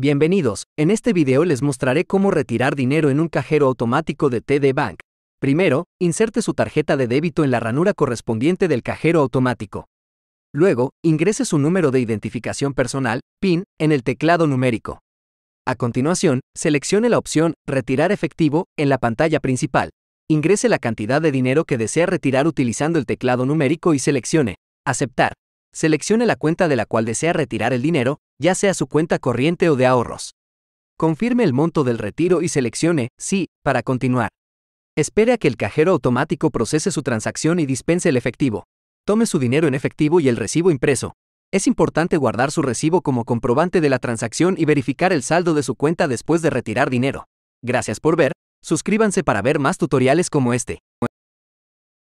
Bienvenidos, en este video les mostraré cómo retirar dinero en un cajero automático de TD Bank. Primero, inserte su tarjeta de débito en la ranura correspondiente del cajero automático. Luego, ingrese su número de identificación personal, PIN, en el teclado numérico. A continuación, seleccione la opción Retirar efectivo en la pantalla principal. Ingrese la cantidad de dinero que desea retirar utilizando el teclado numérico y seleccione Aceptar. Seleccione la cuenta de la cual desea retirar el dinero, ya sea su cuenta corriente o de ahorros. Confirme el monto del retiro y seleccione Sí para continuar. Espere a que el cajero automático procese su transacción y dispense el efectivo. Tome su dinero en efectivo y el recibo impreso. Es importante guardar su recibo como comprobante de la transacción y verificar el saldo de su cuenta después de retirar dinero. Gracias por ver, suscríbanse para ver más tutoriales como este.